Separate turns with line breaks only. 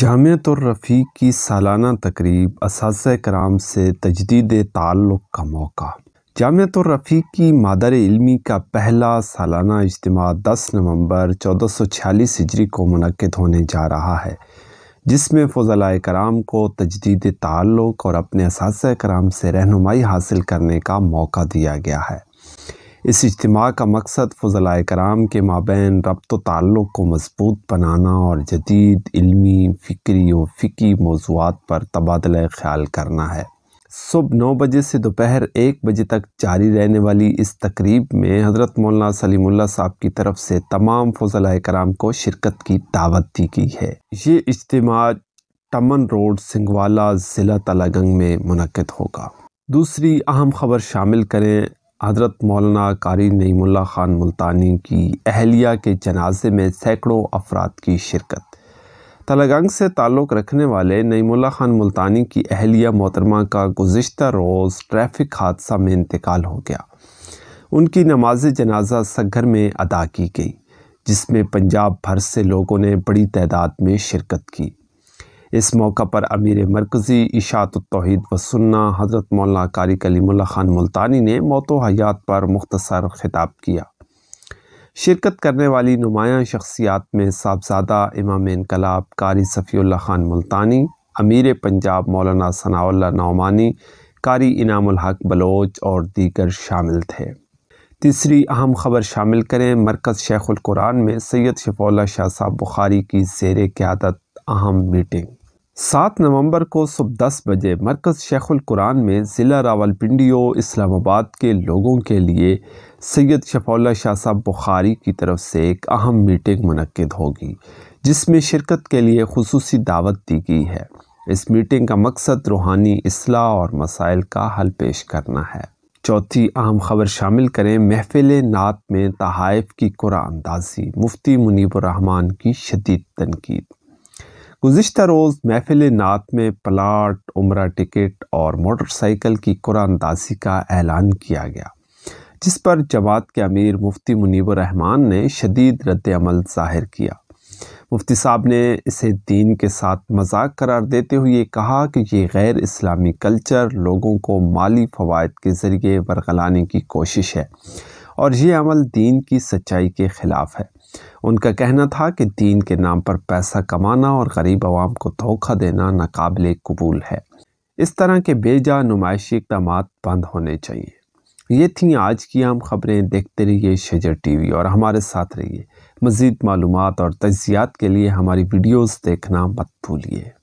जामियत और रफ़ी की सालाना तकरीब इस कराम से तजदीद ताल्लुक़ का मौका जामियत और रफ़ी की मादर इलमी का पहला सालाना इज्तम 10 नवंबर 1446 हिजरी को मनकद होने जा रहा है जिसमें फ़जला कराम को तजदीद ताल्लुक़ और अपने इस कराम से रहनुमाई हासिल करने का मौका दिया गया है इस इज्तम का मकसद फ़जलाए कराम के माबेन रबत ताल्लुक़ को मजबूत बनाना और जदीद इलमी फ़िक्री व फ़िकी मौजूद पर तबादला ख्याल करना है सुबह नौ बजे से दोपहर एक बजे तक जारी रहने वाली इस तकरीब में हज़रत मौलाना सलीमुल्ला साहब की तरफ से तमाम फ़जलाए कराम को शिरकत की दावत दी गई है ये इज्तम टमन रोड सिंगवाला ज़िला तलागंग में मनद होगा दूसरी अहम खबर शामिल करें हज़रत मौलाना कारी नईमुल्ला ख़ान मुल्तानी की अहलिया के जनाजे में सैकड़ों अफराद की शिरकत तलागंग से ताल्लुक़ रखने वाले नईमुल्ला ख़ान मुल्तानी की अहलिया मोहतरमा का गुज्त रोज़ ट्रैफिक हादसा में इंतकाल हो गया उनकी नमाज जनाजा सगर में अदा की गई जिसमें पंजाब भर से लोगों ने बड़ी तादाद में शिरकत की इस मौका पर अमीर मरकज़ी इशात तोहद व सुन्ना हज़रत मौलाना कारी कलीमुल्ला ख़ान मुल्तानी ने मौत हयात पर मुख्तसर खिताब किया शिरकत करने वाली नुमाया शख्सियात में साहबजादा इमाम इनकलाब कारी सफ़ी ख़ान मुल्तानी अमीर पंजाब मौलाना सनाउल नौमानी कारी इनाम हक बलोच और दीगर शामिल थे तीसरी अहम खबर शामिल करें मरकज़ शेखुल कुरान में सैयद शफोल्ला शाह साहब बुखारी की जेर क्यादत अहम मीटिंग सात नवंबर को सुबह दस बजे मरकज़ शेखुल कुरान में ज़िला रावलपिंडी और इस्लामाबाद के लोगों के लिए सैयद शफोल्ला शाह साहब बुखारी की तरफ से एक अहम मीटिंग मनकद होगी जिसमें शिरकत के लिए खसूस दावत दी गई है इस मीटिंग का मकसद रूहानी असलाह और मसाइल का हल पेश करना है चौथी अहम खबर शामिल करें महफिल नात में तहाइफ की कुरानदाजी मुफ्ती मुनीबरहमान की शदीद तनकीद गुज्त रोज़ महफिल नात में प्लाट उम्र टिकट और मोटरसाइकिल की कुरानदाजी का ऐलान किया गया जिस पर जमात के अमीर मुफ्ती मुनीब रहमान ने शदीद रद्दमल ज़ाहिर किया मुफ्ती साहब ने इसे दीन के साथ मजाक करार देते हुए कहा कि ये गैर इस्लामी कल्चर लोगों को माली फ़वाद के ज़रिए बरगलाने की कोशिश है और ये अमल दीन की सच्चाई के ख़िलाफ़ है उनका कहना था कि दीन के नाम पर पैसा कमाना और गरीब आवाम को धोखा देना नाकबिल कबूल है इस तरह के बेजा नुमाइशी इकदाम बंद होने चाहिए ये थी आज की आम खबरें देखते रहिए शेजर टीवी और हमारे साथ रहिए मज़ीद मालूम और तजियात के लिए हमारी वीडियोज़ देखना मत भूलिए